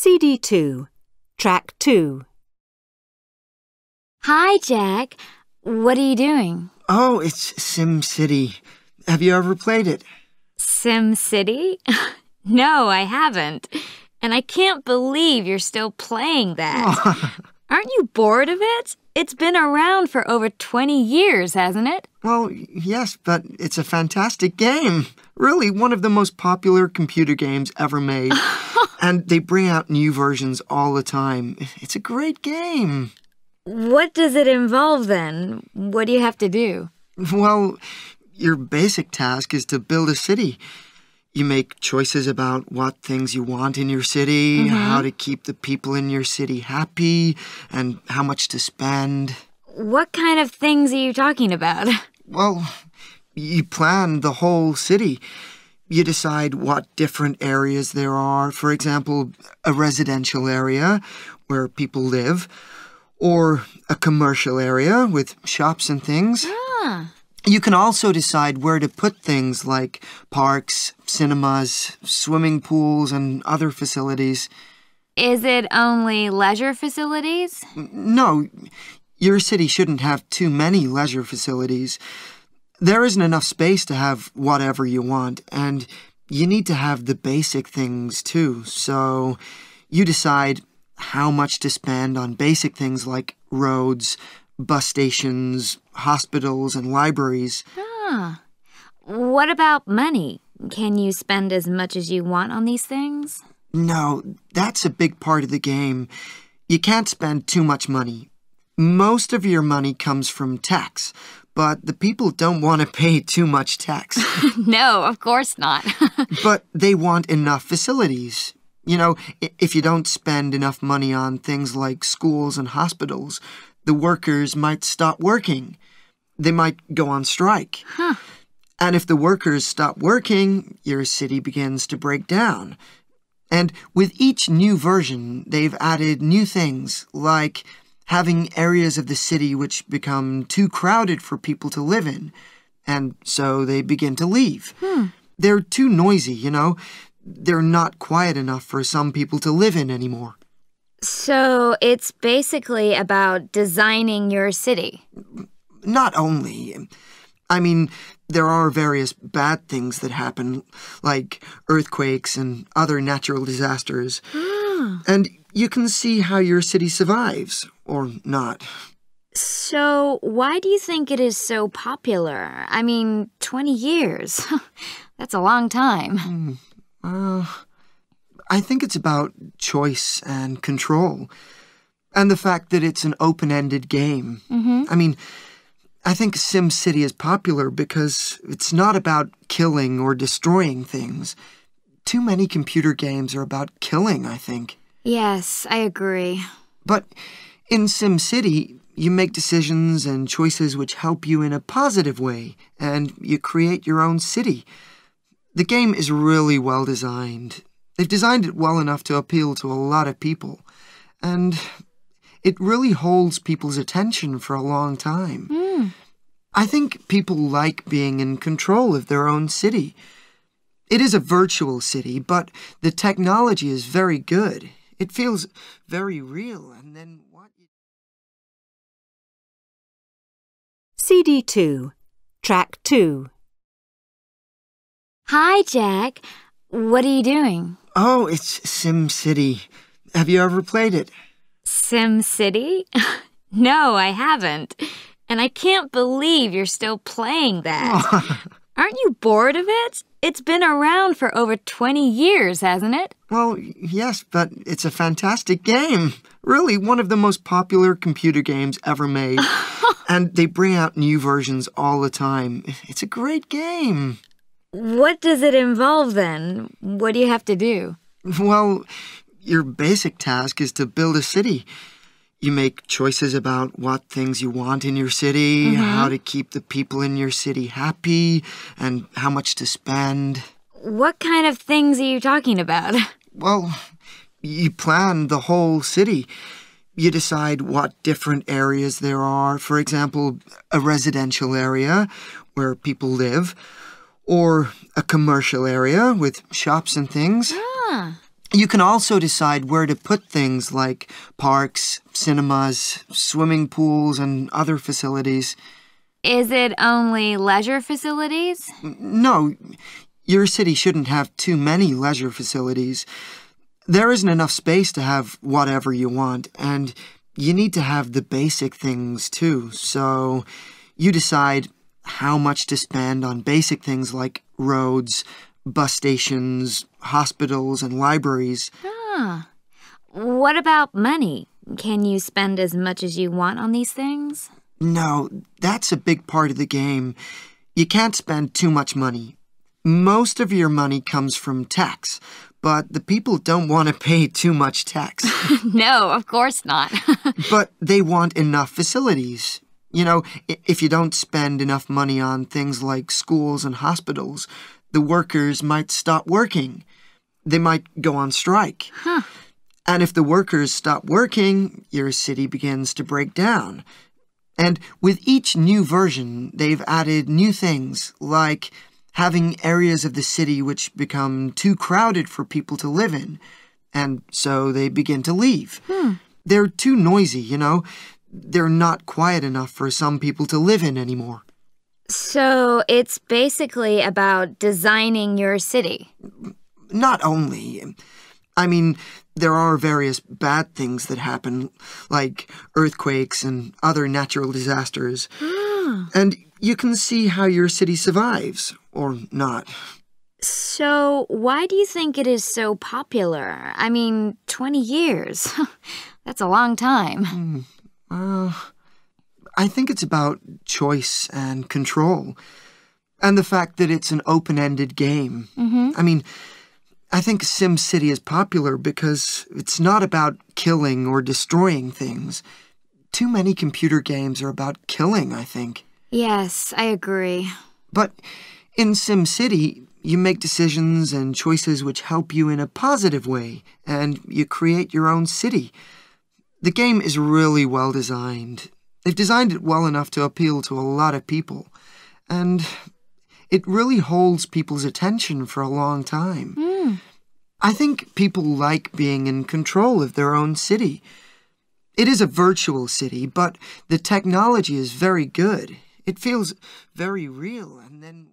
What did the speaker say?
CD 2, Track 2. Hi, Jack. What are you doing? Oh, it's Sim City. Have you ever played it? Sim City? no, I haven't. And I can't believe you're still playing that. Aren't you bored of it? It's been around for over 20 years, hasn't it? Well, yes, but it's a fantastic game. Really, one of the most popular computer games ever made. And they bring out new versions all the time. It's a great game. What does it involve then? What do you have to do? Well, your basic task is to build a city. You make choices about what things you want in your city, mm -hmm. how to keep the people in your city happy, and how much to spend. What kind of things are you talking about? Well, you plan the whole city you decide what different areas there are. For example, a residential area where people live, or a commercial area with shops and things. Ah. You can also decide where to put things like parks, cinemas, swimming pools, and other facilities. Is it only leisure facilities? No. Your city shouldn't have too many leisure facilities there isn't enough space to have whatever you want, and you need to have the basic things too, so you decide how much to spend on basic things like roads, bus stations, hospitals, and libraries. Ah. What about money? Can you spend as much as you want on these things? No, that's a big part of the game. You can't spend too much money. Most of your money comes from tax, but the people don't want to pay too much tax. no, of course not. but they want enough facilities. You know, if you don't spend enough money on things like schools and hospitals, the workers might stop working. They might go on strike. Huh. And if the workers stop working, your city begins to break down. And with each new version, they've added new things like having areas of the city which become too crowded for people to live in, and so they begin to leave. Hmm. They're too noisy, you know? They're not quiet enough for some people to live in anymore. So it's basically about designing your city. Not only. I mean, there are various bad things that happen, like earthquakes and other natural disasters. Hmm. And you can see how your city survives, or not. So, why do you think it is so popular? I mean, 20 years. That's a long time. Mm, uh, I think it's about choice and control. And the fact that it's an open-ended game. Mm -hmm. I mean, I think SimCity is popular because it's not about killing or destroying things. Too many computer games are about killing, I think. Yes, I agree. But in SimCity, you make decisions and choices which help you in a positive way, and you create your own city. The game is really well designed. They've designed it well enough to appeal to a lot of people, and it really holds people's attention for a long time. Mm. I think people like being in control of their own city. It is a virtual city, but the technology is very good. It feels very real, and then what? CD2, Track 2. Hi, Jack. What are you doing? Oh, it's Sim City. Have you ever played it? Sim City? no, I haven't. And I can't believe you're still playing that. Aren't you bored of it? It's been around for over 20 years, hasn't it? Well, yes, but it's a fantastic game. Really, one of the most popular computer games ever made. and they bring out new versions all the time. It's a great game. What does it involve then? What do you have to do? Well, your basic task is to build a city you make choices about what things you want in your city, mm-hmm. how to keep the people in your city happy, and how much to spend. What kind of things are you talking about? Well, you plan the whole city. You decide what different areas there are, for example, a residential area where people live, or a commercial area with shops and things. Ah. You can also decide where to put things like parks, cinemas, swimming pools, and other facilities. Is it only leisure facilities? No. Your city shouldn't have too many leisure facilities. There isn't enough space to have whatever you want, and you need to have the basic things too, so you decide how much to spend on basic things like roads, bus stations, hospitals, and libraries. Ah. What about money? Can you spend as much as you want on these things? No, that's a big part of the game. You can't spend too much money. Most of your money comes from tax, but the people don't want to pay too much tax. no, of course not. but they want enough facilities. You know, if you don't spend enough money on things like schools and hospitals, the workers might stop working. They might go on strike. Huh. And if the workers stop working, your city begins to break down. And with each new version, they've added new things, like having areas of the city which become too crowded for people to live in, and so they begin to leave. Hmm. They're too noisy, you know. They're not quiet enough for some people to live in anymore. So it's basically about designing your city. Not only. I mean, there are various bad things that happen, like earthquakes and other natural disasters. Hmm. and you can see how your city survives, or not. So, why do you think it is so popular? I mean, 20 years. That's a long time. Mm, uh, I think it's about choice and control, and the fact that it's an open ended game. Mm -hmm. I mean, I think SimCity is popular because it's not about killing or destroying things. Too many computer games are about killing, I think. Yes, I agree. But in SimCity, you make decisions and choices which help you in a positive way, and you create your own city. The game is really well designed. They've designed it well enough to appeal to a lot of people, and it really holds people's attention for a long time. Mm. I think people like being in control of their own city. It is a virtual city, but the technology is very good. It feels very real, and then...